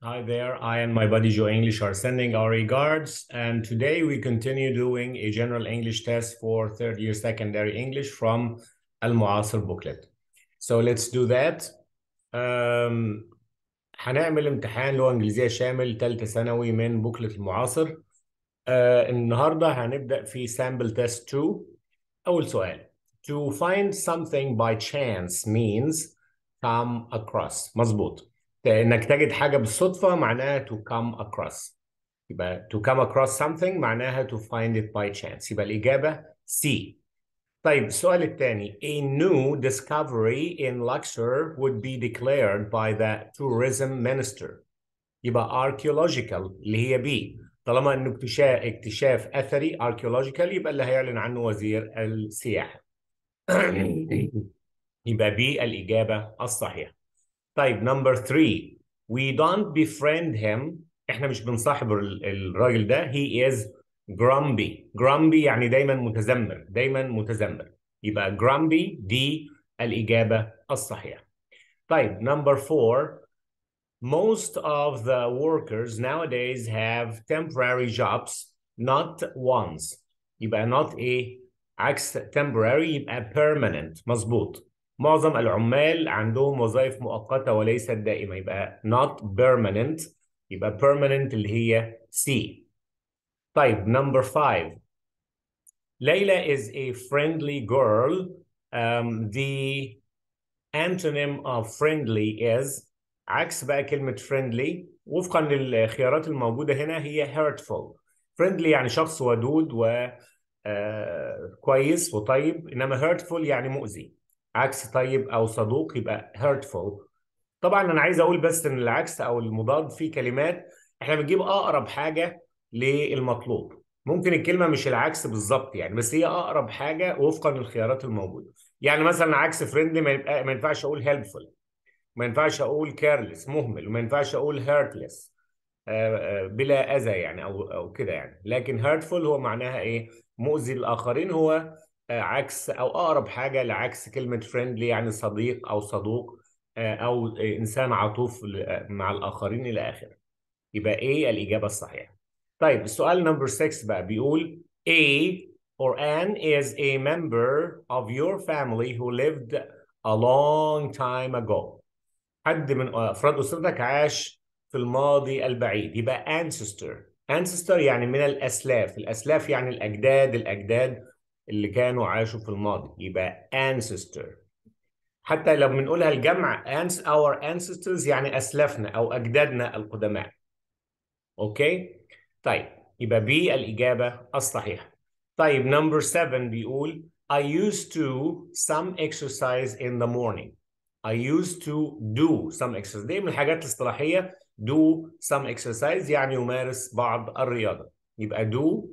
Hi there. I and my buddy Joe English are sending our regards. And today we continue doing a general English test for third year secondary English from Al Mu'asir booklet. So let's do that. Um, هنعمل امتحان لغة إنجليزية شامل ثالثة ثانوي من بوكلة المعاصر. Uh, النهاردة هنبدأ في sample test 2. أول سؤال. To find something by chance means come across. مظبوط. انك تجد حاجه بالصدفه معناها to come across يبقى to come across something معناها to find it by chance يبقى الاجابه C طيب السؤال الثاني a new discovery in Luxor would be declared by the tourism minister يبقى archaeological اللي هي B طالما انه اكتشاف اكتشاف اثري archaeological يبقى اللي هيعلن عنه وزير السياحه يبقى B الاجابه الصحيحه طيب نمبر 3 we don't befriend him احنا مش بنصاحب الراجل ده he is grumpy grumpy يعني دايما متذمر دايما متذمر يبقى grumpy دي الإجابة الصحيحة طيب number 4 most of the workers nowadays have temporary jobs not ones يبقى not a عكس temporary يبقى permanent مظبوط معظم العمال عندهم وظائف مؤقته وليست دائمه يبقى not permanent يبقى permanent اللي هي C طيب number five ليلى is a friendly girl um, the antonym of friendly is عكس بقى كلمة friendly وفقا للخيارات الموجودة هنا هي hurtful friendly يعني شخص ودود و آه كويس وطيب إنما hurtful يعني مؤذي عكس طيب او صدوق يبقى hurtful طبعا انا عايز اقول بس ان العكس او المضاد فيه كلمات احنا بنجيب اقرب حاجه للمطلوب ممكن الكلمه مش العكس بالظبط يعني بس هي اقرب حاجه وفقا للخيارات الموجوده يعني مثلا عكس فريندلي ما ينفعش اقول هيلبفول ما ينفعش اقول كيرلس مهمل وما ينفعش اقول هيرتلس آه، آه، بلا اذى يعني او او كده يعني لكن هيرتفول هو معناها ايه مؤذي للاخرين هو آه، عكس او اقرب حاجه لعكس كلمه فريندلي يعني صديق او صدوق آه، او انسان عطوف آه، مع الاخرين الى اخره يبقى ايه الاجابه الصحيحه طيب السؤال نمبر 6 بقى بيقول A or an is a member of your family who lived a long time ago حد من افراد اسرتك عاش في الماضي البعيد يبقى ancestor ancestor يعني من الاسلاف الاسلاف يعني الاجداد الاجداد اللي كانوا عاشوا في الماضي يبقى ancestor حتى لو بنقولها الجمع our ancestors يعني أسلافنا أو أجدادنا القدماء أوكي طيب يبقى بي الإجابة الصحيحة طيب نمبر 7 بيقول I used to some exercise in the morning I used to do some exercise دي من الحاجات الاصطلاحية do some exercise يعني يمارس بعض الرياضة يبقى do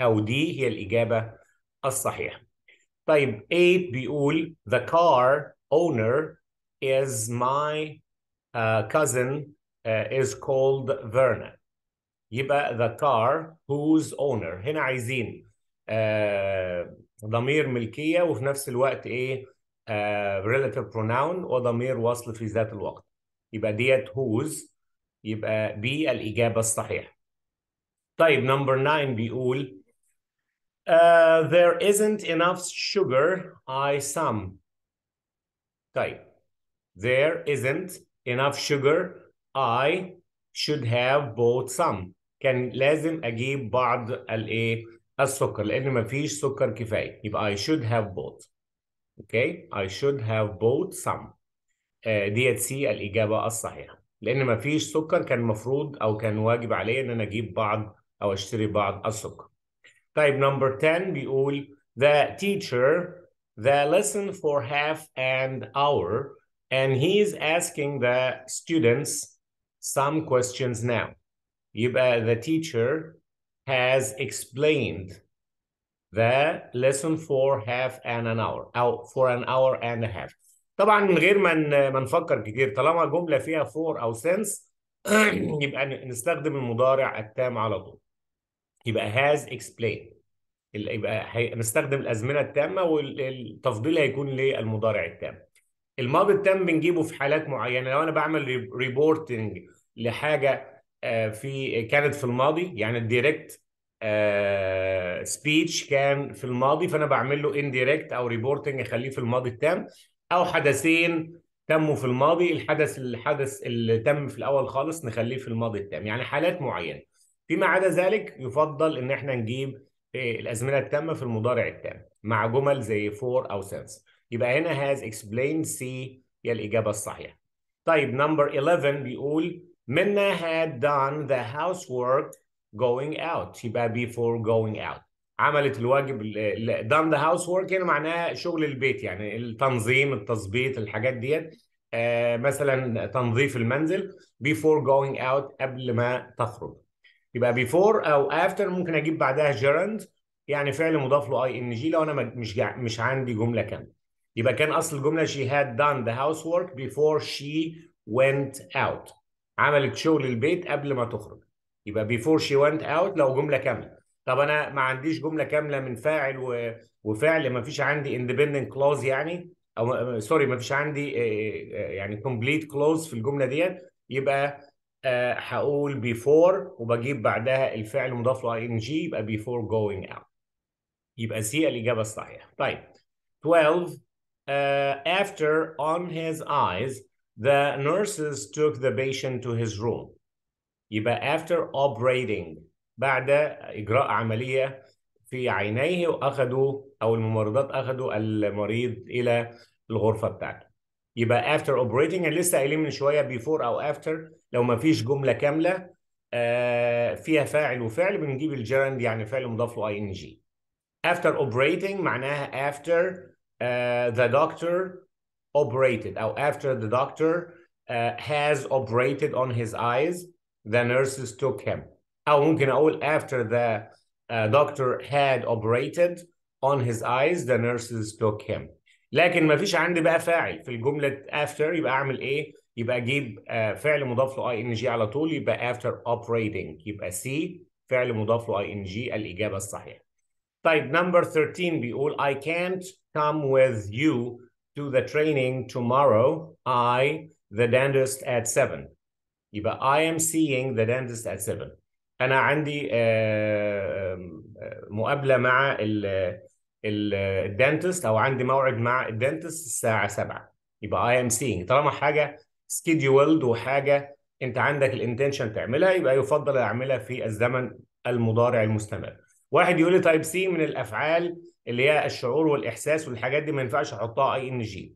أو دي هي الإجابة الصحيح طيب 8 بيقول the car owner is my uh, cousin uh, is called Verna يبقى the car whose owner هنا عايزين uh, ضمير ملكية وفي نفس الوقت ايه uh, relative pronoun وضمير وصل في ذات الوقت يبقى ديت whose يبقى B الإجابة الصحيحة طيب نمبر 9 بيقول uh, there isn't enough sugar, I some. Okay. There isn't enough sugar, I should have bought some. كان لازم اجيب بعض الايه؟ السكر لان مفيش سكر كفايه يبقى I should have bought. Okay, I should have bought some. ديت سي الاجابه الصحيحه لان مفيش سكر كان مفروض او كان واجب عليه ان انا اجيب بعض او اشتري بعض السكر. Type number 10, بيقول the teacher the lesson for half an hour and he is asking the students some questions now. Uh, the teacher has explained the lesson for half and an hour او uh, for an hour and a half. طبعا من غير ما ما نفكر كتير طالما الجمله فيها for او since يبقى نستخدم المضارع التام على طول. يبقى هاز اكسبلين يبقى هنستخدم الازمنه التامه والتفضيل هيكون للمضارع التام الماضي التام بنجيبه في حالات معينه لو انا بعمل ريبورتنج لحاجه آه، في كانت في الماضي يعني الديركت آه، سبيتش كان في الماضي فانا بعمل له انديركت او ريبورتنج اخليه في الماضي التام او حدثين تموا في الماضي الحدث الحدث اللي تم في الاول خالص نخليه في الماضي التام يعني حالات معينه فيما عدا ذلك يفضل ان احنا نجيب آه، الازمنه التامه في المضارع التام مع جمل زي فور او سنس يبقى هنا هاز اكسبلين سي هي الاجابه الصحيحه طيب نمبر 11 بيقول هاد دان ذا هاوس ورك جوينج اوت يبقى بيفور جوينج اوت عملت الواجب ذا هاوس ورك هنا معناها شغل البيت يعني التنظيم التظبيط الحاجات ديت آه مثلا تنظيف المنزل before going out قبل ما تخرج يبقى بيفور او افتر ممكن اجيب بعدها جيرند يعني فعل مضاف له اي ان جي لو انا مش مش عندي جمله كامله يبقى كان اصل الجمله شي هاد دان ذا هاوس وورك بيفور شي ونت اوت عملت شغل البيت قبل ما تخرج يبقى بيفور شي ونت اوت لو جمله كامله طب انا ما عنديش جمله كامله من فاعل و... وفعل ما فيش عندي اندبندنت كلوز يعني او سوري ما فيش عندي آه، آه، يعني كومبليت كلوز في الجمله ديت يبقى آه، هقول بيفور وبجيب بعدها الفعل مضاف له ان جي يبقى بيفور جوينج اوت يبقى سي الاجابه الصحيحه طيب 12 uh, آه، after on his eyes the nurses took the patient to his room يبقى after operating بعد اجراء عمليه في عينيه واخذوا او الممرضات اخذوا المريض الى الغرفه بتاعته يبقى after operating لسه قايلين من شويه before او after لو ما فيش جمله كامله فيها فاعل وفعل بنجيب الجيرند يعني فعل مضاف له ing جي after operating معناها after uh, the doctor operated او after the doctor uh, has operated on his eyes the nurses took him او ممكن اقول after the uh, doctor had operated on his eyes the nurses took him لكن ما فيش عندي بقى فاعل في الجمله after يبقى اعمل ايه؟ يبقى اجيب آه، فعل مضاف له ing على طول يبقى after operating يبقى سي فعل مضاف له ing الاجابه الصحيحه. طيب نمبر 13 بيقول I can't come with you to the training tomorrow I the dentist at 7 يبقى I am seeing the dentist at 7 انا عندي آه، آه، مقابله مع ال الدنتست او عندي موعد مع الدنتست الساعه 7 يبقى اي ام سينج طالما حاجه سكيدولد وحاجه انت عندك الانتنشن تعملها يبقى يفضل اعملها في الزمن المضارع المستمر واحد يقول لي تايب سي من الافعال اللي هي الشعور والاحساس والحاجات دي ما ينفعش احطها اي ان جي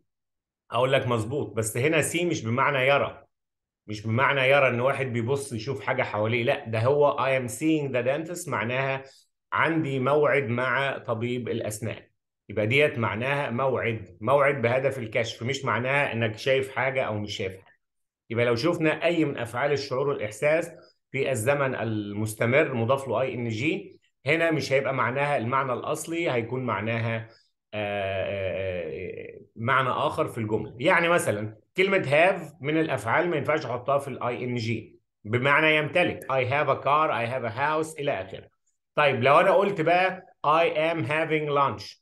اقول لك مظبوط بس هنا سي مش بمعنى يرى مش بمعنى يرى ان واحد بيبص يشوف حاجه حواليه لا ده هو اي ام سينج ذا دنتست معناها عندي موعد مع طبيب الاسنان يبقى ديت معناها موعد موعد بهدف الكشف مش معناها انك شايف حاجه او مش شايف حاجه يبقى لو شفنا اي من افعال الشعور والاحساس في الزمن المستمر مضاف له اي ان جي هنا مش هيبقى معناها المعنى الاصلي هيكون معناها آه، آه، آه، معنى اخر في الجمله يعني مثلا كلمه هاف من الافعال ما ينفعش احطها في الاي ان جي بمعنى يمتلك اي هاف ا كار اي هاف ا هاوس الى اخره طيب لو انا قلت بقى I am having lunch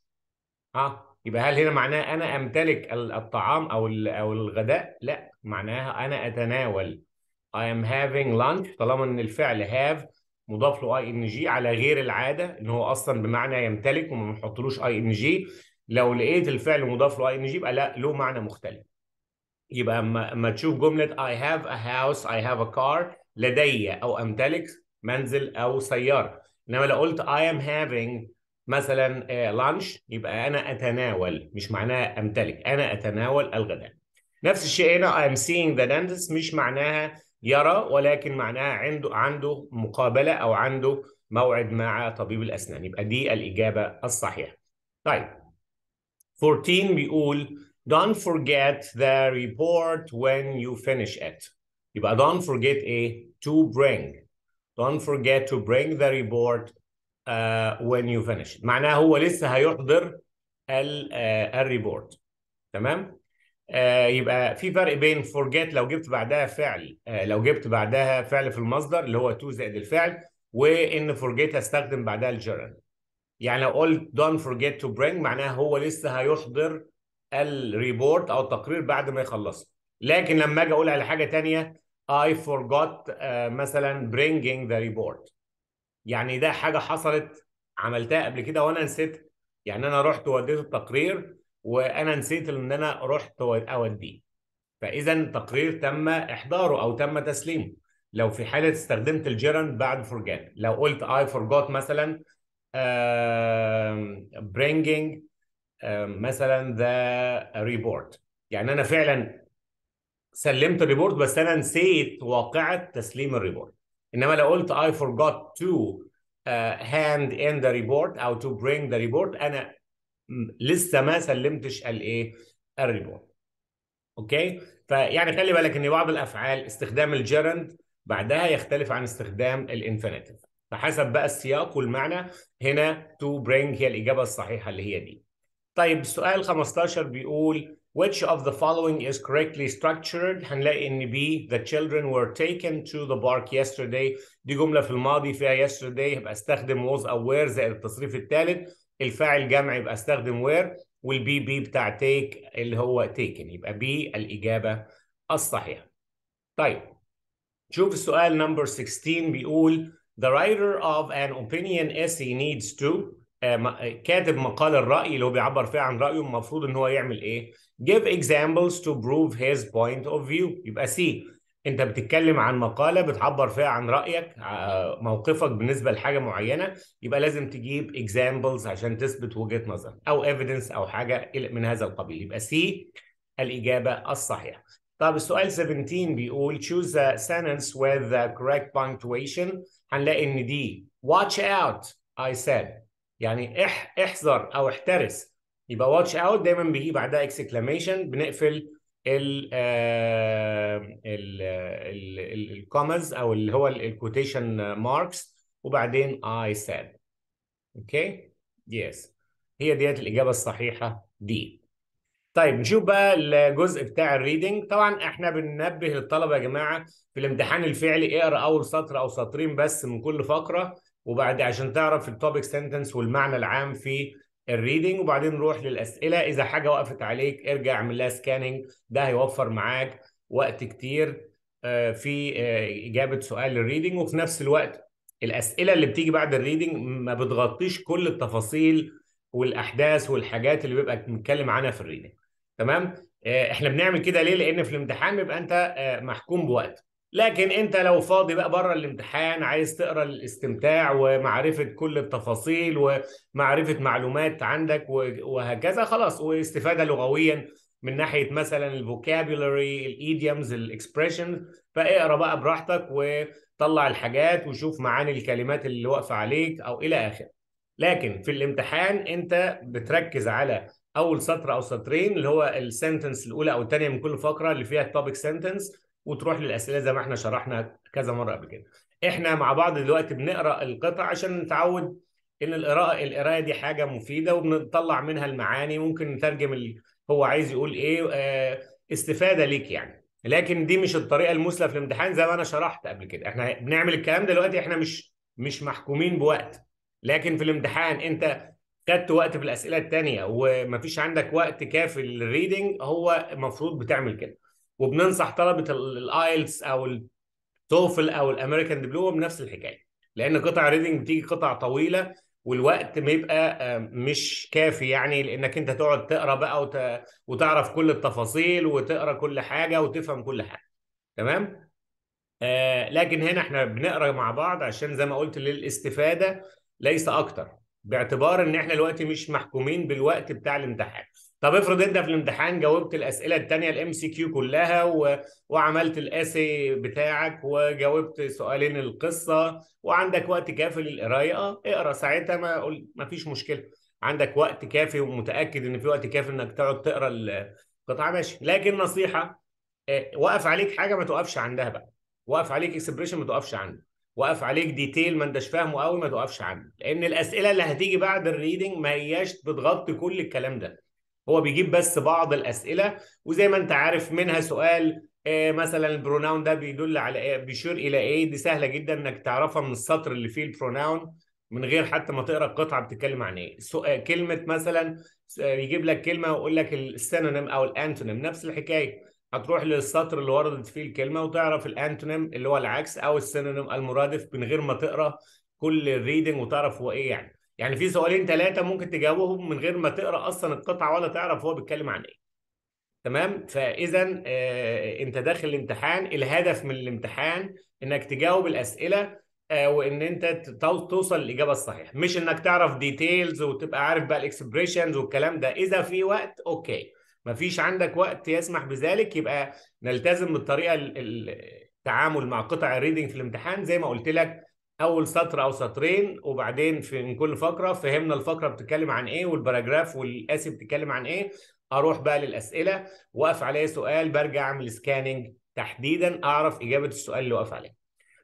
ها يبقى هل هنا معناها انا امتلك الطعام او او الغداء؟ لا معناها انا اتناول I am having lunch طالما ان الفعل have مضاف له اي ان جي على غير العاده ان هو اصلا بمعنى يمتلك وما بنحطلوش اي ان جي لو لقيت الفعل مضاف له اي ان جي يبقى لا له معنى مختلف يبقى اما اما تشوف جمله I have a house I have a car لدي او امتلك منزل او سياره انما لو قلت I am having مثلا لانش آه، يبقى انا اتناول مش معناها امتلك انا اتناول الغداء نفس الشيء هنا I am seeing the dentist مش معناها يرى ولكن معناها عنده عنده مقابله او عنده موعد مع طبيب الاسنان يبقى دي الاجابه الصحيحه طيب 14 بيقول don't forget the report when you finish it يبقى don't forget ايه to bring Don't forget to bring the report uh, when you finish it. معناها هو لسه هيحضر الريبورت uh, تمام uh, يبقى في فرق بين forget لو جبت بعدها فعل uh, لو جبت بعدها فعل في المصدر اللي هو to زائد الفعل وان forget هستخدم بعدها الجرن يعني لو قلت don't forget to bring معناها هو لسه هيحضر الريبورت او التقرير بعد ما يخلصه لكن لما اجي اقول على حاجه ثانيه I forgot uh, مثلا bringing the report يعني ده حاجه حصلت عملتها قبل كده وانا نسيت يعني انا رحت وديت التقرير وانا نسيت ان انا رحت اوديه فاذا تقرير تم احضاره او تم تسليمه لو في حاله استخدمت الجيران بعد forget لو قلت I forgot مثلا uh, bringing uh, مثلا the report يعني انا فعلا سلمت الريبورت بس انا نسيت واقعه تسليم الريبورت انما لو قلت I forgot to uh, hand in the report او to bring the report انا لسه ما سلمتش الايه الريبورت اوكي فيعني خلي بالك ان بعض الافعال استخدام الجيرند بعدها يختلف عن استخدام الانفينيتيف فحسب بقى السياق والمعنى هنا to bring هي الاجابه الصحيحه اللي هي دي طيب سؤال 15 بيقول which of the following is correctly structured هنلاقي ان B the children were taken to the park yesterday دي جملة في الماضي فيها yesterday يبقى استخدم was أو were زائد التصريف الثالث الفاعل جمع يبقى استخدم were والبي بي بتاع take اللي هو taken يبقى B الإجابة الصحيحة طيب شوف السؤال number 16 بيقول the writer of an opinion essay needs to آه، آه، كاتب مقال الرأي اللي هو بيعبر فيه عن رأيه المفروض إن هو يعمل إيه؟ give examples to prove his point of view يبقى سي انت بتتكلم عن مقاله بتعبر فيها عن رايك آه، موقفك بالنسبه لحاجه معينه يبقى لازم تجيب اكزامبلز عشان تثبت وجهه نظر او ايفيدنس او حاجه من هذا القبيل يبقى سي الاجابه الصحيحه طب السؤال 17 بيقول choose a sentence with the correct punctuation هنلاقي ان دي watch out I said يعني اح احذر او احترس يبقى واتش اوت دايما بيجي بعدها اكسكلاميشن بنقفل ال ال ال الكومز او اللي هو الكوتيشن ماركس وبعدين اي ساد اوكي يس هي ديت الاجابه الصحيحه دي طيب نشوف بقى الجزء بتاع الريدنج طبعا احنا بننبه للطلبه يا جماعه في الامتحان الفعلي اقرا اول سطر او سطرين بس من كل فقره وبعد عشان تعرف التوبيك سنتنس والمعنى العام في الريدنج وبعدين نروح للاسئله اذا حاجه وقفت عليك ارجع اعمل لها سكاننج ده هيوفر معاك وقت كتير آه، في آه، اجابه سؤال الريدنج وفي نفس الوقت الاسئله اللي بتيجي بعد الريدنج ما بتغطيش كل التفاصيل والاحداث والحاجات اللي بيبقى بنتكلم عنها في الريدنج تمام آه، احنا بنعمل كده ليه لان في الامتحان بيبقى انت محكوم بوقت لكن انت لو فاضي بقى بره الامتحان عايز تقرا الاستمتاع ومعرفه كل التفاصيل ومعرفه معلومات عندك وهكذا خلاص واستفاده لغويا من ناحيه مثلا الفوكابولري الايديمز الاكسبريشن فاقرا بقى براحتك وطلع الحاجات وشوف معاني الكلمات اللي واقفه عليك او الى اخره لكن في الامتحان انت بتركز على اول سطر او سطرين اللي هو السنتنس الاولى او الثانيه من كل فقره اللي فيها التوبيك سنتنس وتروح للاسئله زي ما احنا شرحنا كذا مره قبل كده احنا مع بعض دلوقتي بنقرا القطع عشان نتعود ان القراءه القرايه دي حاجه مفيده وبنطلع منها المعاني ممكن نترجم ال... هو عايز يقول ايه آه، استفاده ليك يعني لكن دي مش الطريقه المثلى في الامتحان زي ما انا شرحت قبل كده احنا بنعمل الكلام دلوقتي احنا مش مش محكومين بوقت لكن في الامتحان انت خدت وقت في الاسئله الثانيه ومفيش عندك وقت كافي للريدنج هو المفروض بتعمل كده وبننصح طلبه الايلتس او التوفل او الامريكان دبلوم بنفس الحكايه لان قطع ريدنج بتيجي قطع طويله والوقت بيبقى آه، مش كافي يعني لانك انت تقعد تقرا بقى وت... وتعرف كل التفاصيل وتقرا كل حاجه وتفهم كل حاجه تمام آه لكن هنا احنا بنقرا مع بعض عشان زي ما قلت للاستفاده ليس اكتر باعتبار ان احنا دلوقتي مش محكومين بالوقت بتاع الامتحان طب افرض انت في الامتحان جاوبت الاسئله الثانيه الام سي كيو كلها و... وعملت الاسي بتاعك وجاوبت سؤالين القصه وعندك وقت كافي للقرايه اه اقرا ساعتها ما قل... ما فيش مشكله عندك وقت كافي ومتاكد ان في وقت كافي انك تقعد تقرا القطعه ماشي لكن نصيحه اه وقف عليك حاجه ما توقفش عندها بقى وقف عليك اكسبريشن ما توقفش عنده وقف عليك ديتيل ما انتش فاهمه قوي ما توقفش عنده لان الاسئله اللي هتيجي بعد الريدنج ما هياش بتغطي كل الكلام ده هو بيجيب بس بعض الاسئله وزي ما انت عارف منها سؤال آه، مثلا البروناون ده بيدل على ايه بيشير الى ايه دي سهله جدا انك تعرفها من السطر اللي فيه البروناون من غير حتى ما تقرا القطعه بتتكلم عن ايه سؤال آه، كلمه مثلا آه، يجيب لك كلمه ويقول لك السينونيم او الانتونيم نفس الحكايه هتروح للسطر اللي وردت فيه الكلمه وتعرف الانتونيم اللي هو العكس او السينونيم المرادف من غير ما تقرا كل ريدنج وتعرف هو ايه يعني يعني في سؤالين ثلاثه ممكن تجاوبهم من غير ما تقرا اصلا القطعه ولا تعرف هو بيتكلم عن ايه تمام فاذا آه انت داخل الامتحان الهدف من الامتحان انك تجاوب الاسئله آه وان انت توصل الاجابه الصحيحه مش انك تعرف ديتيلز وتبقى عارف بقى الاكسبريشنز والكلام ده اذا في وقت اوكي مفيش عندك وقت يسمح بذلك يبقى نلتزم بالطريقه التعامل مع قطع الريدنج في الامتحان زي ما قلت لك اول سطر او سطرين وبعدين في كل فقره فهمنا الفقره بتتكلم عن ايه والباراجراف والاسي بتتكلم عن ايه اروح بقى للاسئله واقف عليه سؤال برجع اعمل سكاننج تحديدا اعرف اجابه السؤال اللي واقف عليه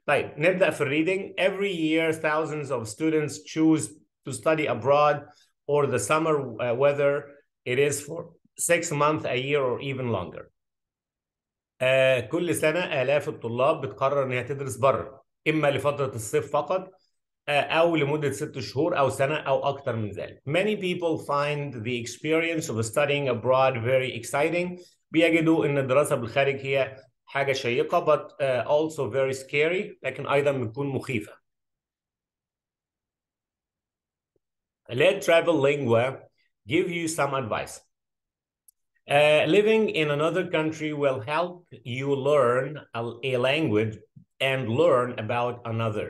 طيب نبدا في الريدنج every year thousands of students choose to study abroad or the summer uh, weather it is for six months a year or even longer آه كل سنه الاف الطلاب بتقرر انها تدرس بره اما لفتره الصيف فقط او لمده ست شهور او سنه او اكثر من ذلك. Many people find the experience of studying abroad very exciting. بيجدوا ان الدراسه بالخارج هي حاجه شيقه but also very scary لكن ايضا بتكون مخيفه. Let travel lingua give you some advice. Uh, living in another country will help you learn a, a language and learn about another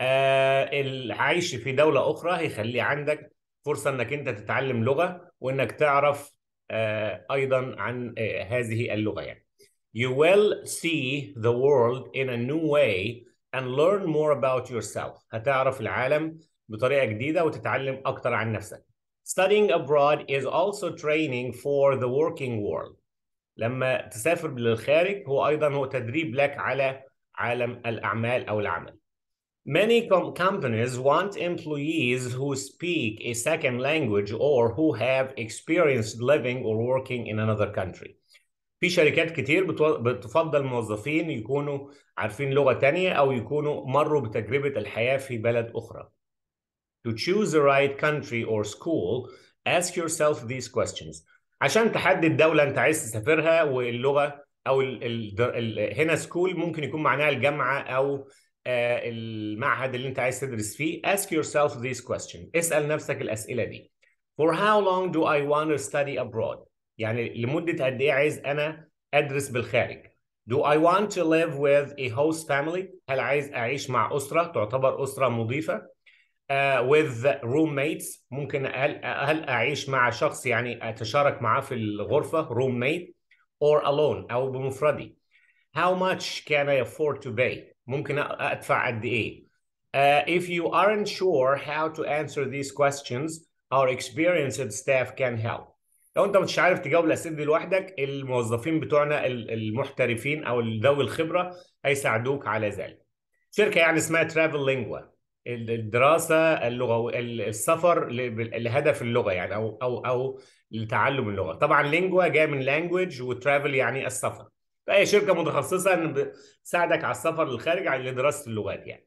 آه العيش في دولة أخرى هيخلي عندك فرصة إنك أنت تتعلم لغة وإنك تعرف آه أيضا عن آه، هذه اللغة يعني. You will see the world in a new way and learn more about yourself. هتعرف العالم بطريقة جديدة وتتعلم أكتر عن نفسك. Studying abroad is also training for the working world. لما تسافر للخارج هو أيضا هو تدريب لك على عالم الأعمال أو العمل. Many com companies want employees who speak a second language or who have experienced living or working in another country. في شركات كتير بتفضل موظفين يكونوا عارفين لغة تانية أو يكونوا مروا بتجربة الحياة في بلد أخرى. To choose the right country or school, ask yourself these questions. عشان تحدد دولة أنت عايز تسافرها واللغة او الـ الـ الـ هنا سكول ممكن يكون معناها الجامعه او آه، المعهد اللي انت عايز تدرس فيه ask yourself this question اسال نفسك الاسئله دي for how long do I want to study abroad يعني لمده قد ايه عايز انا ادرس بالخارج do I want to live with a host family هل عايز اعيش مع اسره تعتبر اسره مضيفه uh, with roommates ممكن هل هل اعيش مع شخص يعني اتشارك معاه في الغرفه roommate or alone او بمفردي how much can I afford to pay ممكن ادفع قد ايه uh, if you aren't sure how to answer these questions our experienced staff can help لو انت مش عارف تجاوب الاسئله دي لوحدك الموظفين بتوعنا المحترفين او ذوي الخبره هيساعدوك على ذلك شركه يعني اسمها ترافل لينجوا الدراسه اللغويه السفر لهدف اللغه يعني او او او لتعلم اللغه طبعا لينجوا جايه من لانجوج وترافل يعني السفر فهي شركه متخصصه ان بتساعدك على السفر للخارج على دراسه اللغات يعني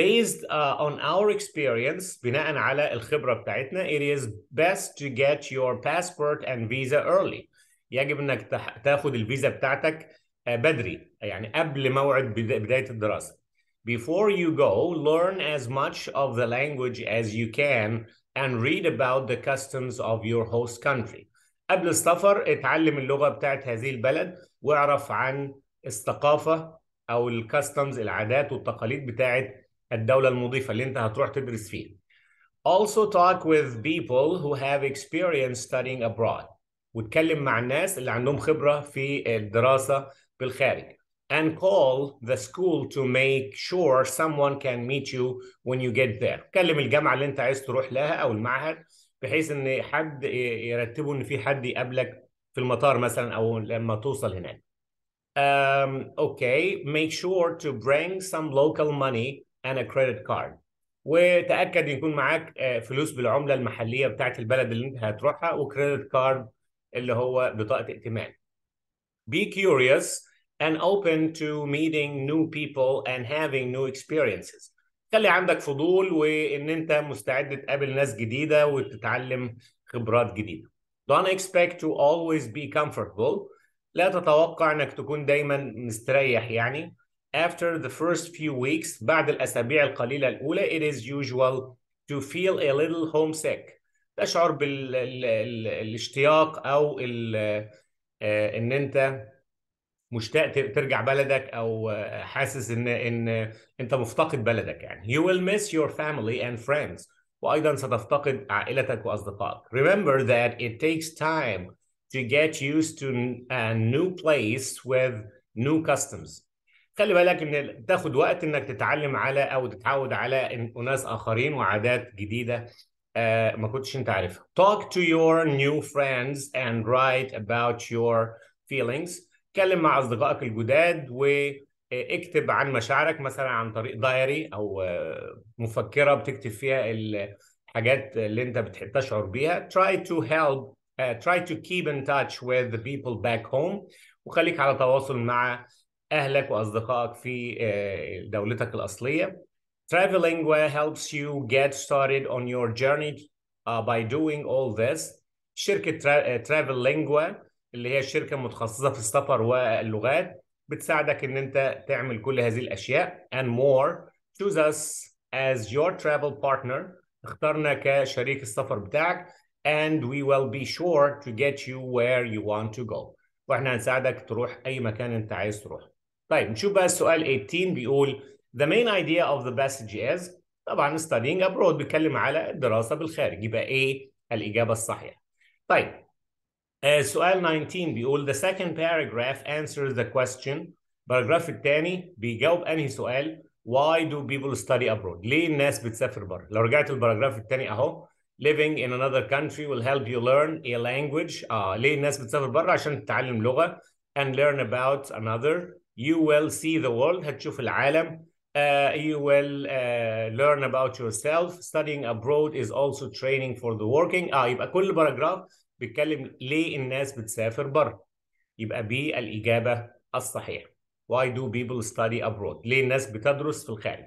based uh, on our experience بناء على الخبره بتاعتنا it is best to get your passport and visa early يجب انك تاخد الفيزا بتاعتك uh, بدري يعني قبل موعد بدايه الدراسه before you go learn as much of the language as you can and read about the customs of your host country قبل السفر اتعلم اللغة بتاعت هذه البلد واعرف عن الثقافة أو الكاستمز العادات والتقاليد بتاعت الدولة المضيفة اللي أنت هتروح تدرس فيها. Also talk with people who have experience studying abroad. واتكلم مع الناس اللي عندهم خبرة في الدراسة بالخارج. and call the school to make sure someone can meet you when you get there كلم الجامعه اللي انت عايز تروح لها او المعهد بحيث ان حد يرتبوا ان في حد يقابلك في المطار مثلا او لما توصل هناك um, okay make sure to bring some local money and a credit card وتاكد يكون معاك آه، فلوس بالعمله المحليه بتاعت البلد اللي انت هتروحها وكريدت كارد اللي هو بطاقه ائتمان be curious and open to meeting new people and having new experiences خلي عندك فضول وان انت مستعد تقابل ناس جديده وتتعلم خبرات جديده don't expect to always be comfortable لا تتوقع انك تكون دايما مستريح يعني after the first few weeks بعد الاسابيع القليله الاولى it is usual to feel a little homesick تشعر بالاشتياق او ان انت مشتاق ترجع بلدك او حاسس ان ان انت مفتقد بلدك يعني you will miss your family and friends وايضا ستفتقد عائلتك واصدقائك remember that it takes time to get used to a new place with new customs خلي بالك ان تاخد وقت انك تتعلم على او تتعود على اناس اخرين وعادات جديده آه، ما كنتش انت عارفها talk to your new friends and write about your feelings اتكلم مع اصدقائك الجداد واكتب عن مشاعرك مثلا عن طريق دايري او مفكره بتكتب فيها الحاجات اللي انت بتحب تشعر بيها try to help uh, try to keep in touch with the people back home وخليك على تواصل مع اهلك واصدقائك في آه، دولتك الاصليه Travelingware helps you get started on your journey uh, by doing all this. شركة ترافل آه، لينجوا اللي هي الشركه المتخصصه في السفر واللغات بتساعدك ان انت تعمل كل هذه الاشياء and more choose us as your travel partner اخترنا كشريك السفر بتاعك and we will be sure to get you where you want to go واحنا هنساعدك تروح اي مكان انت عايز تروح طيب نشوف بقى السؤال 18 بيقول the main idea of the passage is طبعا studying abroad بيتكلم على الدراسه بالخارج يبقى ايه الاجابه الصحيحه طيب سؤال uh, 19 بيقول the second paragraph answers the question paragraph الثاني بيجاوب انهي سؤال why do people study abroad ليه الناس بتسافر بره لو رجعت الباراجراف الثاني اهو living in another country will help you learn a language اه ليه الناس بتسافر بره عشان تتعلم لغه and learn about another you will see the world هتشوف العالم Uh, you will uh, learn about yourself. Studying abroad is also training for the working. Ah, يبقى كل باراجراف بيتكلم ليه الناس بتسافر بره يبقى بي الإجابة الصحيحة Why do people study abroad ليه الناس بتدرس في الخارج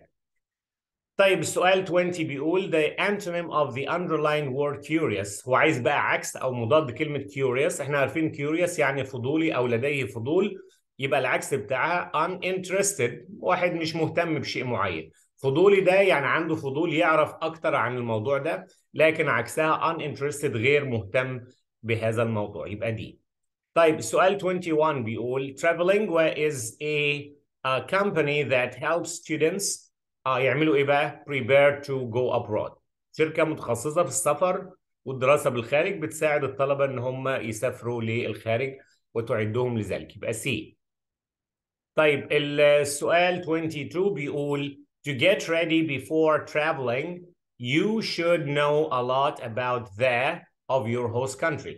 طيب السؤال 20 بيقول the antonym of the underlying word curious هو عايز بقى عكس او مضاد كلمة curious احنا عارفين curious يعني فضولي او لديه فضول يبقى العكس بتاعها uninterested واحد مش مهتم بشيء معين فضولي ده يعني عنده فضول يعرف اكتر عن الموضوع ده لكن عكسها uninterested غير مهتم بهذا الموضوع يبقى دي طيب السؤال 21 بيقول ترافلينجوا is a, a company that helps students uh, يعملوا ايه بقى prepare to go abroad شركة متخصصة في السفر والدراسة بالخارج بتساعد الطلبة ان هم يسافروا للخارج وتعدهم لذلك يبقى سي طيب السؤال 22 بيقول to get ready before traveling you should know a lot about the of your host country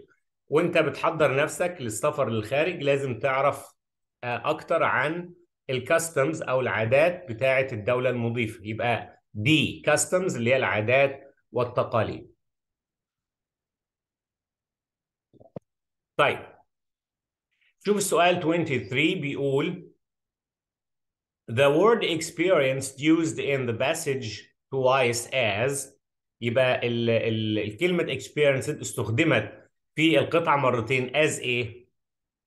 وانت بتحضر نفسك للسفر للخارج لازم تعرف آه، اكتر عن الكاستمز او العادات بتاعه الدوله المضيفه يبقى دي كاستمز اللي هي العادات والتقاليد طيب شوف السؤال 23 بيقول The word experienced used in the passage twice as يبقى ال ال الكلمه اكسبيرينس استخدمت في القطعه مرتين از ايه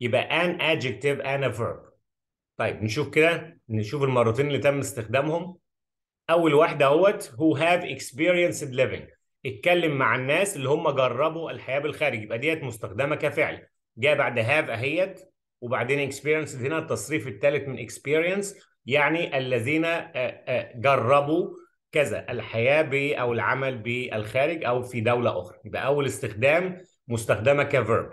يبقى ان adjective ان verb طيب نشوف كده نشوف المرتين اللي تم استخدامهم اول واحده اهوت who have experienced living اتكلم مع الناس اللي هم جربوا الحياه بالخارج يبقى ديت مستخدمه كفعل جاء بعد have اهيت وبعدين experienced هنا التصريف الثالث من experience يعني الذين جربوا كذا الحياه ب او العمل بالخارج او في دوله اخرى يبقى اول استخدام مستخدمه كفيرب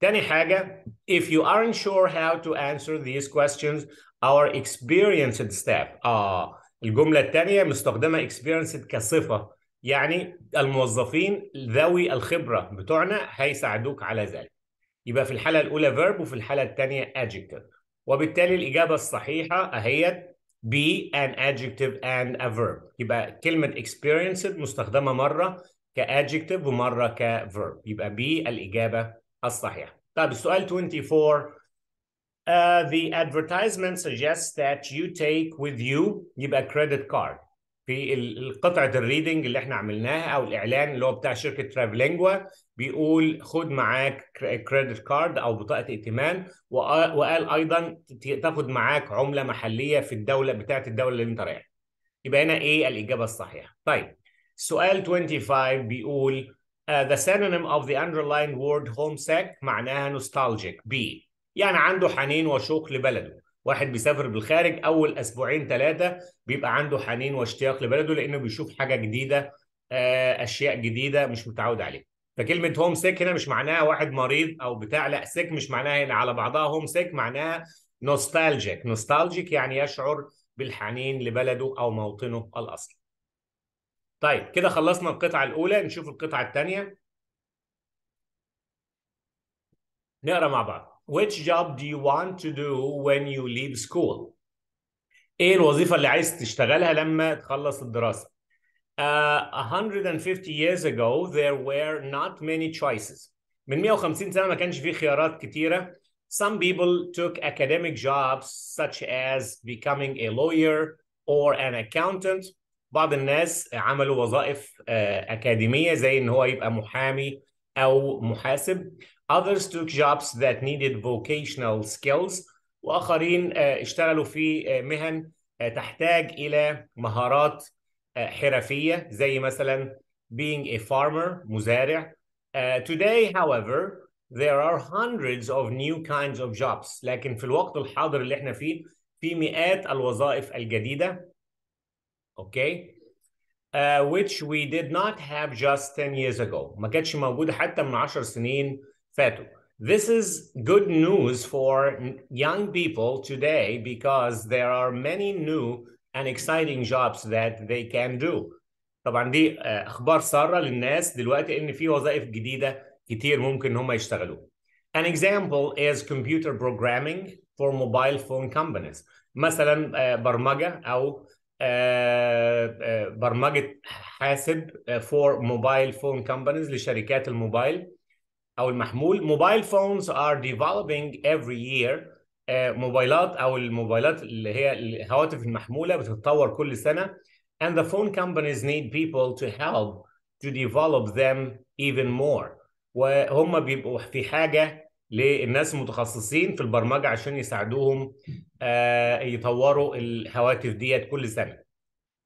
تاني حاجه if you aren't sure how to answer these questions our experienced staff اه الجمله الثانيه مستخدمه experienced كصفه يعني الموظفين ذوي الخبره بتوعنا هيساعدوك على ذلك يبقى في الحاله الاولى verb وفي الحاله الثانيه adjective وبالتالي الاجابه الصحيحه اهيت be an adjective and a verb يبقى كلمة experienced مستخدمة مرة adjective ومرة ك verb. يبقى be الإجابة الصحيحة طب السؤال 24 uh, the advertisement suggests that you take with you يبقى credit card في قطعه الريدنج اللي احنا عملناها او الاعلان اللي هو بتاع شركه ترافلينجوا بيقول خد معاك كريدت كارد او بطاقه ائتمان وقال ايضا تاخد معاك عمله محليه في الدوله بتاعه الدوله اللي انت رايحها يبقى هنا ايه الاجابه الصحيحه طيب سؤال 25 بيقول uh, the synonym of the underlined word homesick معناها nostalgic B يعني عنده حنين وشوق لبلده واحد بيسافر بالخارج اول اسبوعين ثلاثه بيبقى عنده حنين واشتياق لبلده لانه بيشوف حاجه جديده آه، اشياء جديده مش متعود عليها فكلمه هوم سيك هنا مش معناها واحد مريض او بتاع لا سيك مش معناها هنا على بعضها هوم سيك معناها نوستالجيك نوستالجيك يعني يشعر بالحنين لبلده او موطنه الاصلي طيب كده خلصنا القطعه الاولى نشوف القطعه الثانيه نقرا مع بعض which job do you want to do when you leave school ايه الوظيفة اللي عايز تشتغلها لما تخلص الدراسة uh, 150 years ago there were not many choices من 150 سنة ما كانش في خيارات كتيرة some people took academic jobs such as becoming a lawyer or an accountant بعض الناس عملوا وظائف أكاديمية زي إن هو يبقى محامي أو محاسب others took jobs that needed vocational skills واخرين اشتغلوا في مهن تحتاج الى مهارات حرفيه زي مثلا being a farmer مزارع uh, today however there are hundreds of new kinds of jobs لكن في الوقت الحاضر اللي احنا فيه في مئات الوظائف الجديده okay. uh, which we did not have just 10 years ago ما كانتش موجوده حتى من 10 سنين Fetu. This is good news for young people today because there are many new and exciting jobs that they can do. طبعا دي اخبار ساره للناس دلوقتي ان في وظائف جديده كتير ممكن هم يشتغلوا. An example is computer programming for mobile phone companies. مثلا برمجه او برمجه حاسب for mobile phone companies لشركات الموبايل او المحمول موبايل فونز ار ديفلوبينج افري يير موبايلات او الموبايلات اللي هي الهواتف المحموله بتتطور كل سنه and the phone companies need people to help to develop them even more وهم بيبقوا في حاجه للناس المتخصصين في البرمجه عشان يساعدوهم يطوروا الهواتف ديت كل سنه.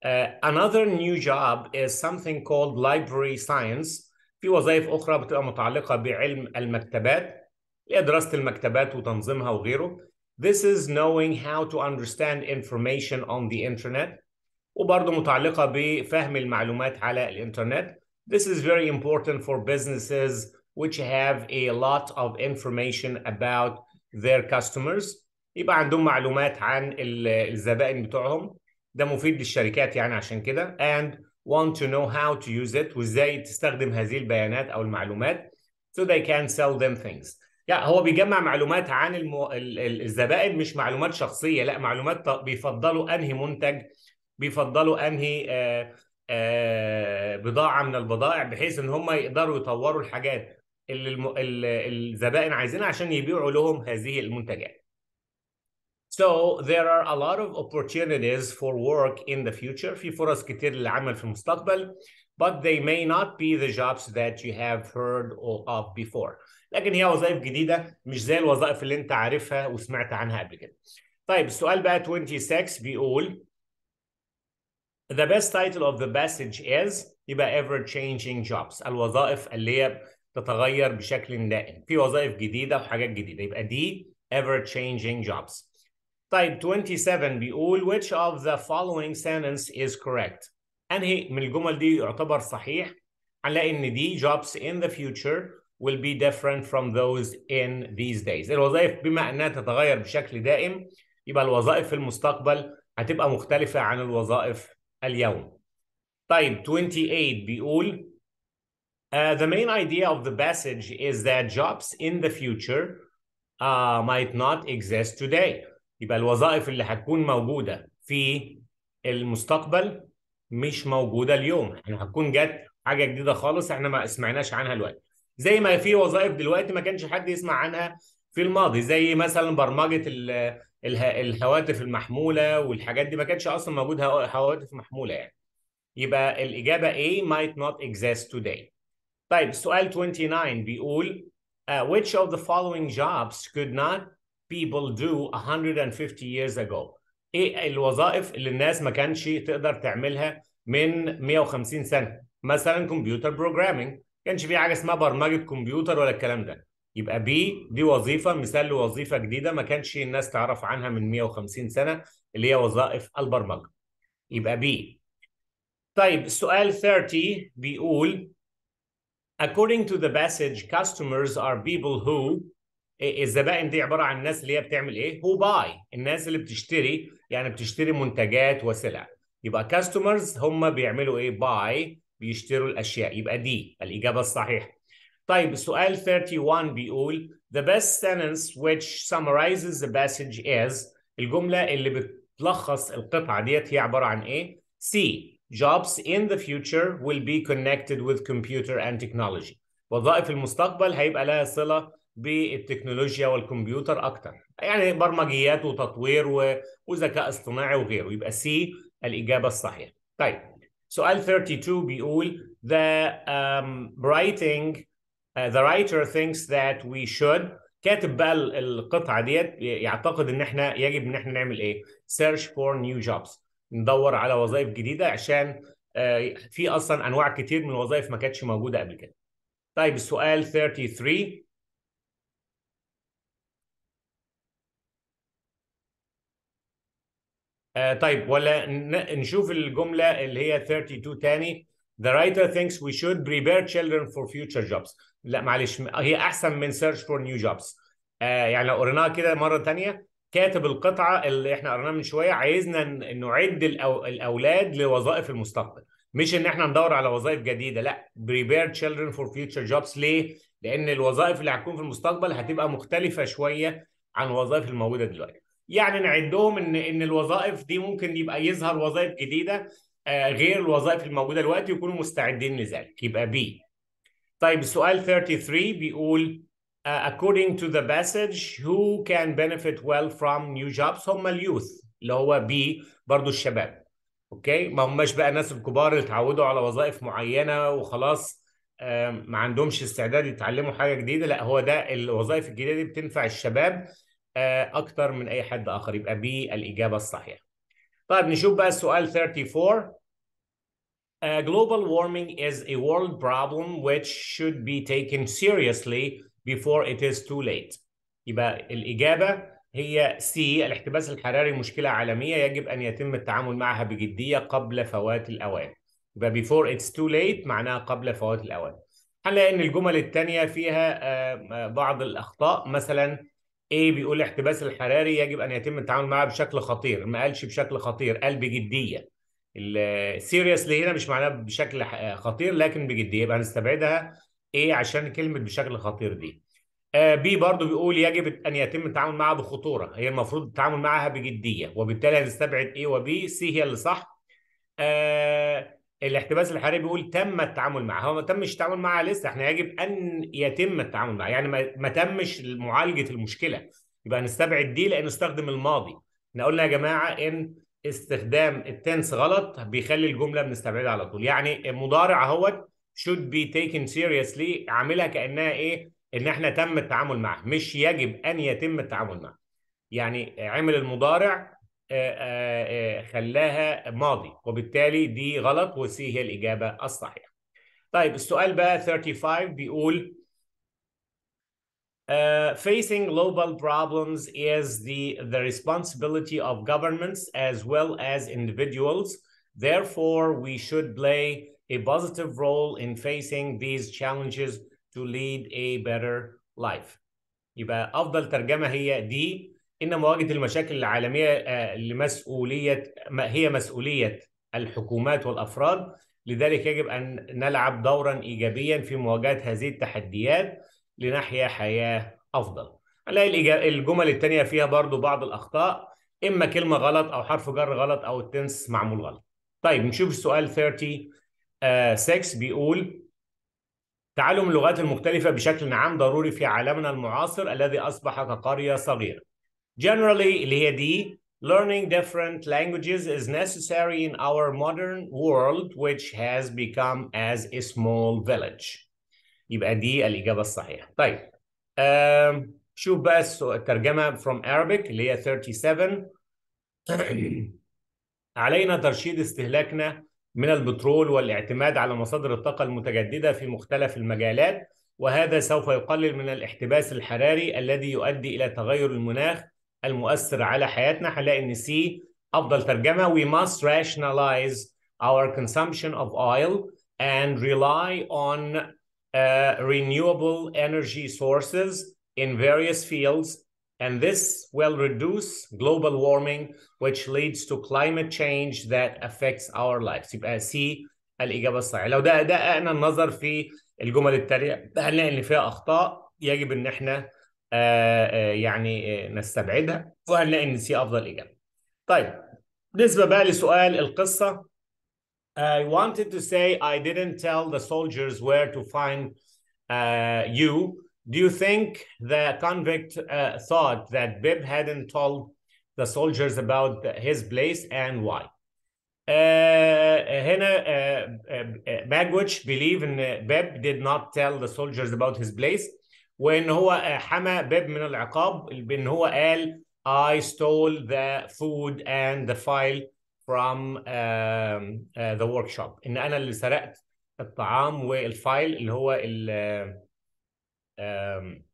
Uh, another new job is something called library science في وظائف اخرى بتبقى متعلقه بعلم المكتبات لدراسه المكتبات وتنظيمها وغيره This is knowing how to understand information on the internet وبرضه متعلقة بفهم المعلومات على الإنترنت. This is very important for businesses which have a lot of information about their customers. يبقى عندهم معلومات عن الزبائن بتوعهم. ده مفيد للشركات يعني عشان كده. And want to know how to use it وازاي تستخدم هذه البيانات او المعلومات so they can sell them things لا هو بيجمع معلومات عن المو... الزبائن مش معلومات شخصيه لا معلومات بيفضلوا انهي منتج بيفضلوا انهي آه آه بضاعه من البضائع بحيث ان هم يقدروا يطوروا الحاجات اللي الم... الزبائن عايزينها عشان يبيعوا لهم هذه المنتجات So there are a lot of opportunities for work in the future في فرص كتير للعمل في المستقبل but they may not be the jobs that you have heard of before لكن هي وظائف جديدة مش زي الوظائف اللي انت عارفها وسمعت عنها قبل كده طيب السؤال بقى 26 بيقول The best title of the passage is يبقى ever changing jobs الوظائف اللي هي تتغير بشكل دائم في وظائف جديدة وحاجات جديدة يبقى دي ever changing jobs طيب 27 بيقول which of the following sentence is correct انهي من الجمل دي يعتبر صحيح على ان دي jobs in the future will be different from those in these days الوظائف بما انها تتغير بشكل دائم يبقى الوظائف في المستقبل هتبقى مختلفة عن الوظائف اليوم طيب 28 بيقول Uh, the main idea of the passage is that jobs in the future uh, might not exist today. يبقى الوظائف اللي هتكون موجوده في المستقبل مش موجوده اليوم احنا يعني هتكون جت حاجه جديده خالص احنا ما سمعناش عنها دلوقتي زي ما في وظائف دلوقتي ما كانش حد يسمع عنها في الماضي زي مثلا برمجه الهواتف المحموله والحاجات دي ما كانتش اصلا موجود هواتف محموله يعني يبقى الاجابه A might not exist today طيب سؤال 29 بيقول uh, which of the following jobs could not people do 150 years ago ايه الوظائف اللي الناس ما كانش تقدر تعملها من 150 سنه مثلا كمبيوتر بروجرامينج ما كانش في حاجه اسمها برمجه كمبيوتر ولا الكلام ده يبقى بي دي وظيفه مثال لوظيفه جديده ما كانش الناس تعرف عنها من 150 سنه اللي هي وظائف البرمجه يبقى بي طيب السؤال 30 بيقول According to the passage, customers are people who إيه، الزبائن دي عباره عن الناس اللي هي بتعمل ايه؟ هو باي الناس اللي بتشتري يعني بتشتري منتجات وسلع يبقى كاستمرز هم بيعملوا ايه؟ باي بيشتروا الاشياء يبقى دي الاجابه الصحيحه. طيب السؤال 31 بيقول The best sentence which summarizes the passage is الجمله اللي بتلخص القطعه ديت هي عباره عن ايه؟ C jobs in the future will be connected with computer and technology. وظائف المستقبل هيبقى لها صله بالتكنولوجيا والكمبيوتر اكتر يعني برمجيات وتطوير وذكاء اصطناعي وغيره يبقى سي الاجابه الصحيحه طيب سؤال 32 بيقول the um, writing uh, the writer thinks that we should كاتب بقى القطعه ديت يعتقد ان احنا يجب ان احنا نعمل ايه search for new jobs ندور على وظائف جديده عشان آه، في اصلا انواع كتير من الوظائف ما كانتش موجوده قبل كده طيب السؤال 33 آه طيب ولا نشوف الجمله اللي هي 32 تاني The writer thinks we should prepare children for future jobs. لا معلش هي احسن من search for new jobs. آه يعني لو قريناها كده مره ثانيه كاتب القطعه اللي احنا قريناها من شويه عايزنا نعد الأو... الاولاد لوظائف المستقبل. مش ان احنا ندور على وظائف جديده لا prepare children for future jobs ليه؟ لان الوظائف اللي هتكون في المستقبل هتبقى مختلفه شويه عن الوظائف الموجوده دلوقتي. يعني نعدهم ان ان الوظائف دي ممكن يبقى يظهر وظائف جديده آه، غير الوظائف الموجوده دلوقتي يكونوا مستعدين لذلك يبقى بي طيب سؤال 33 بيقول uh, according to the passage who can benefit well from new jobs هم اليوث اللي هو بي برضو الشباب اوكي ما هماش بقى ناس الكبار اللي اتعودوا على وظائف معينه وخلاص آه، ما عندهمش استعداد يتعلموا حاجه جديده لا هو ده الوظائف الجديده دي بتنفع الشباب آه، اكتر من اي حد اخر يبقى بي الاجابه الصحيحه طيب نشوف بقى السؤال 34 Uh, global warming is a world problem which should be taken seriously before it is too late. يبقى الإجابة هي C الاحتباس الحراري مشكلة عالمية يجب أن يتم التعامل معها بجدية قبل فوات الأوان. يبقى before it's too late معناها قبل فوات الأوان. هنلاقي إن الجمل الثانية فيها آه، آه، بعض الأخطاء مثلا ايه بيقول الاحتباس الحراري يجب ان يتم التعامل معه بشكل خطير ما قالش بشكل خطير قال بجديه السيريسلي هنا مش معناه بشكل خطير لكن بجديه يبقى هنستبعدها ايه عشان كلمه بشكل خطير دي آه بي برضو بيقول يجب ان يتم التعامل معها بخطوره هي المفروض التعامل معها بجديه وبالتالي هنستبعد ايه وبي سي هي اللي صح آه الاحتباس الحراري بيقول تم التعامل معها هو ما تمش التعامل معها لسه احنا يجب ان يتم التعامل معها يعني ما تمش معالجه المشكله يبقى نستبعد دي لان نستخدم الماضي احنا قلنا يا جماعه ان استخدام التنس غلط بيخلي الجمله بنستبعدها على طول يعني المضارع اهوت should be taken seriously عاملها كانها ايه ان احنا تم التعامل معها مش يجب ان يتم التعامل معها يعني عمل المضارع خلاها ماضي وبالتالي دي غلط وسي هي الإجابة الصحيحة طيب السؤال بقى 35 بيقول Uh, facing global problems is the, the responsibility of governments as well as individuals. Therefore, we should play a positive role in facing these challenges to lead a better life. يبقى أفضل ترجمة هي دي ان مواجهه المشاكل العالميه آه، لمسؤوليه هي مسؤوليه الحكومات والافراد لذلك يجب ان نلعب دورا ايجابيا في مواجهه هذه التحديات لنحيا حياه افضل هنلاقي الجمل الثانيه فيها برضو بعض الاخطاء اما كلمه غلط او حرف جر غلط او التنس معمول غلط طيب نشوف السؤال 36 آه، بيقول تعلم اللغات المختلفة بشكل عام ضروري في عالمنا المعاصر الذي أصبح كقرية صغيرة Generally اللي هي دي learning different languages is necessary in our modern world which has become as a small village. يبقى دي الإجابة الصحيحة. طيب uh, شوف بس الترجمة from Arabic اللي هي 37 علينا ترشيد استهلاكنا من البترول والاعتماد على مصادر الطاقة المتجددة في مختلف المجالات وهذا سوف يقلل من الاحتباس الحراري الذي يؤدي إلى تغير المناخ المؤثر على حياتنا هنلاقي ان سي افضل ترجمه we must rationalize our consumption of oil and rely on uh, renewable energy sources in various fields and this will reduce global warming which leads to climate change that affects our lives يبقى سي الاجابه الصحيحه لو ده دققنا النظر في الجمل التاليه هنلاقي ان فيها اخطاء يجب ان احنا يعني نستبعدها وهنلاقي ان سي افضل اجابه. طيب بالنسبه بقى لسؤال القصه I wanted to say I didn't tell the soldiers where to find uh, you. Do you think the convict uh, thought that Bib hadn't told the soldiers about his place and why? هنا Bagwitch believe in Bib did not tell the soldiers about his place وان هو حمى باب من العقاب بان هو قال I stole the food and the file from uh, uh, the workshop ان انا اللي سرقت الطعام والفايل اللي هو um،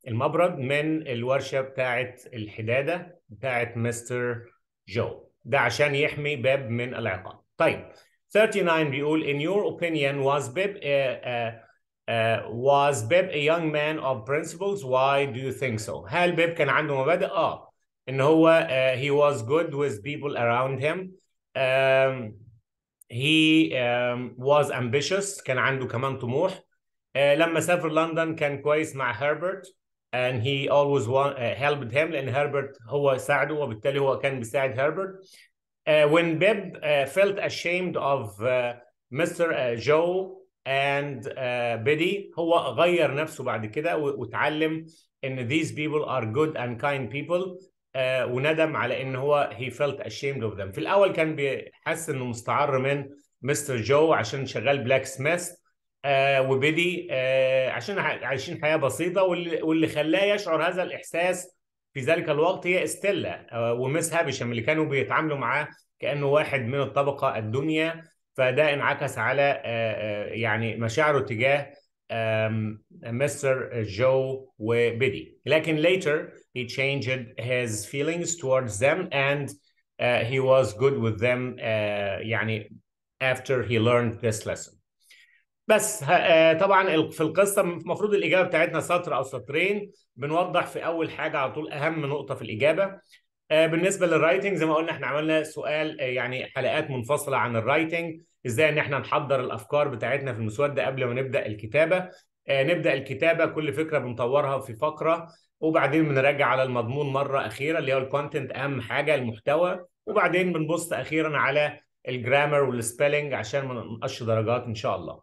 المبرد من الورشه بتاعه الحداده بتاعه مستر جو ده عشان يحمي باب من العقاب طيب 39 بيقول in your opinion was Bib uh, uh, Uh, was Bib a young man of principles? Why do you think so? هل بيب كان عنده مبادئ؟ اه ان هو uh, he was good with people around him. Um, he um, was ambitious كان عنده كمان طموح. Uh, لما سافر لندن كان كويس مع هربرت and he always want, uh, helped him لان هربرت هو ساعده وبالتالي هو كان بيساعد هربرت. Uh, when Bib uh, felt ashamed of uh, Mr. Uh, Joe اند بيدي uh, هو غير نفسه بعد كده وتعلم ان these people are good and kind people uh, وندم على ان هو he felt ashamed of them في الاول كان بيحس انه مستعر من مستر جو عشان شغال بلاك سميث آه وبدي آه عشان عايشين حياه بسيطه واللي, واللي خلاه يشعر هذا الاحساس في ذلك الوقت هي استيلا آه uh، ومس هابشم اللي كانوا بيتعاملوا معاه كانه واحد من الطبقه الدنيا فده انعكس على آه، آه، يعني مشاعره تجاه مستر جو وبيدي لكن later he changed his feelings towards them and uh, he was good with them uh, يعني after he learned this lesson بس طبعا في القصه المفروض الاجابه بتاعتنا سطر او سطرين بنوضح في اول حاجه على طول اهم نقطه في الاجابه آه، بالنسبه للرايتنج زي ما قلنا احنا عملنا سؤال آه، يعني حلقات منفصله عن الرايتنج ازاي ان احنا نحضر الافكار بتاعتنا في المسوده قبل ما نبدا الكتابه آه، نبدا الكتابه كل فكره بنطورها في فقره وبعدين بنراجع على المضمون مره اخيره اللي هو الكونتنت اهم حاجه المحتوى وبعدين بنبص اخيرا على الجرامر والسبيلنج عشان ما نقش درجات ان شاء الله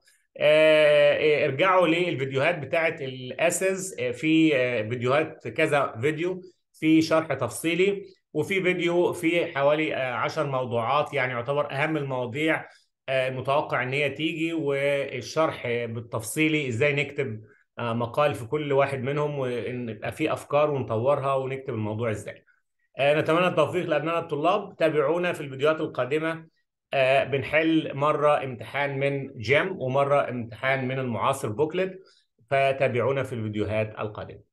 ارجعوا للفيديوهات بتاعت الاسز في فيديوهات كذا فيديو في شرح تفصيلي وفي فيديو في حوالي 10 آه، موضوعات يعني يعتبر اهم المواضيع آه، متوقع ان هي تيجي والشرح بالتفصيلي ازاي نكتب آه، مقال في كل واحد منهم ويبقى فيه افكار ونطورها ونكتب الموضوع ازاي. نتمنى التوفيق لابنائنا الطلاب تابعونا في الفيديوهات القادمه بنحل مره امتحان من جيم ومره امتحان من المعاصر بوكلت فتابعونا في الفيديوهات القادمه.